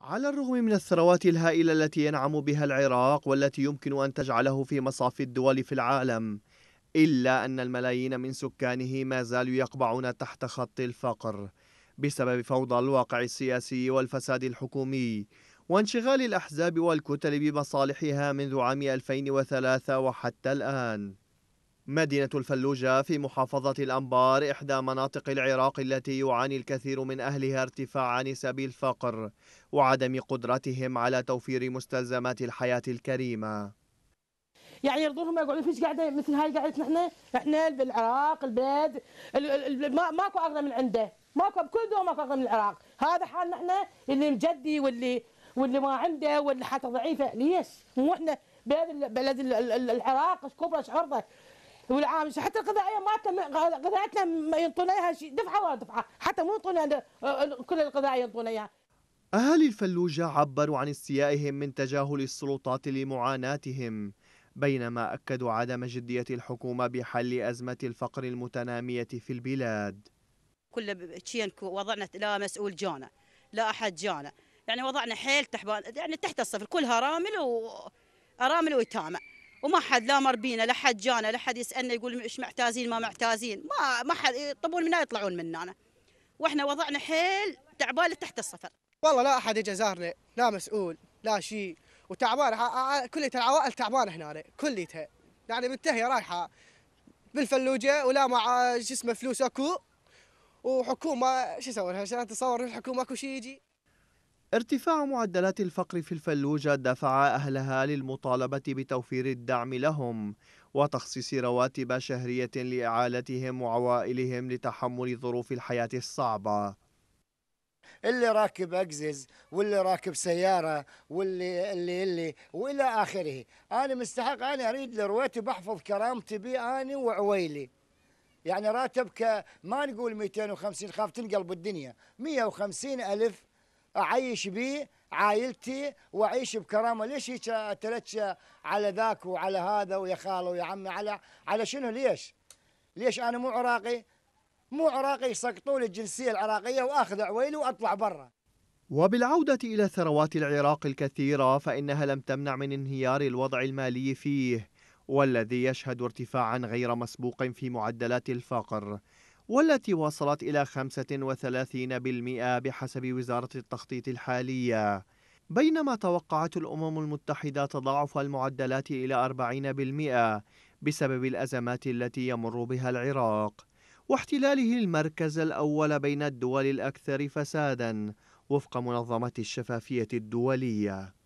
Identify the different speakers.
Speaker 1: على الرغم من الثروات الهائلة التي ينعم بها العراق والتي يمكن أن تجعله في مصاف الدول في العالم إلا أن الملايين من سكانه ما زالوا يقبعون تحت خط الفقر بسبب فوضى الواقع السياسي والفساد الحكومي وانشغال الأحزاب والكتل بمصالحها منذ عام 2003 وحتى الآن مدينة الفلوجة في محافظة الأنبار إحدى مناطق العراق التي يعاني الكثير من أهلها ارتفاع نسب الفقر وعدم قدرتهم على توفير مستلزمات الحياة الكريمة
Speaker 2: يعني يرضونهم يقعدون فيش قاعدة مثل هاي قاعدة نحن احنا بالعراق البلد ماكو أغنى من عنده ماكو بكل دول ماكو أغنى من العراق هذا حالنا نحن اللي مجدي واللي واللي ما عنده واللي حتى ضعيفة ليش مو احنا بلد بلد العراق الكبرى كبره عرضه والعامش حتى القضائيه مالتنا قضايتنا ما ينطونا لها شيء دفعه ولا دفعه حتى مو ينطونا كل القضايا ينطونا اياها
Speaker 1: أهالي الفلوجة عبروا عن استيائهم من تجاهل السلطات لمعاناتهم بينما أكدوا عدم جدية الحكومة بحل أزمة الفقر المتنامية في البلاد
Speaker 3: كل شيء وضعنا لا مسؤول جانا لا أحد جانا يعني وضعنا حيل تحت يعني تحت الصفر كلها رامل وأرامل ويتامى وما حد لا مر بينا لا حد جانا لا حد يسالنا يقول ايش معتازين ما معتازين ما ما حد يطلبون منا يطلعون مننا واحنا وضعنا حيل تعبان تحت الصفر
Speaker 2: والله لا احد اجى زارنا لا مسؤول لا شيء وتعبان كلية العوائل تعبانه هنا كليتها يعني منتهيه رايحه بالفلوجه ولا مع شو اسمه فلوس اكو وحكومه شو اسوي لها تصور الحكومه اكو شيء يجي
Speaker 1: ارتفاع معدلات الفقر في الفلوجة دفع أهلها للمطالبة بتوفير الدعم لهم وتخصيص رواتب شهرية لإعالتهم وعوائلهم لتحمل ظروف الحياة الصعبة اللي راكب
Speaker 4: أجزز واللي راكب سياره واللي اللي اللي والى اخره انا مستحق انا اريد لرواتب احفظ كرامتي بي انا وعويلي يعني راتبك ما نقول 250 خاف تنقلب الدنيا 150 الف اعيش به عائلتي واعيش بكرامه ليش هيك اتلتشى على ذاك وعلى هذا ويا خاله ويا عمي على على شنو ليش؟ ليش انا مو عراقي؟ مو عراقي يسقطوا لي الجنسيه العراقيه واخذ عويلي واطلع برا.
Speaker 1: وبالعودة إلى ثروات العراق الكثيرة فإنها لم تمنع من انهيار الوضع المالي فيه والذي يشهد ارتفاعا غير مسبوق في معدلات الفقر والتي وصلت إلى 35% بحسب وزارة التخطيط الحالية بينما توقعت الأمم المتحدة تضاعف المعدلات إلى 40% بسبب الأزمات التي يمر بها العراق واحتلاله المركز الأول بين الدول الأكثر فساداً وفق منظمة الشفافية الدولية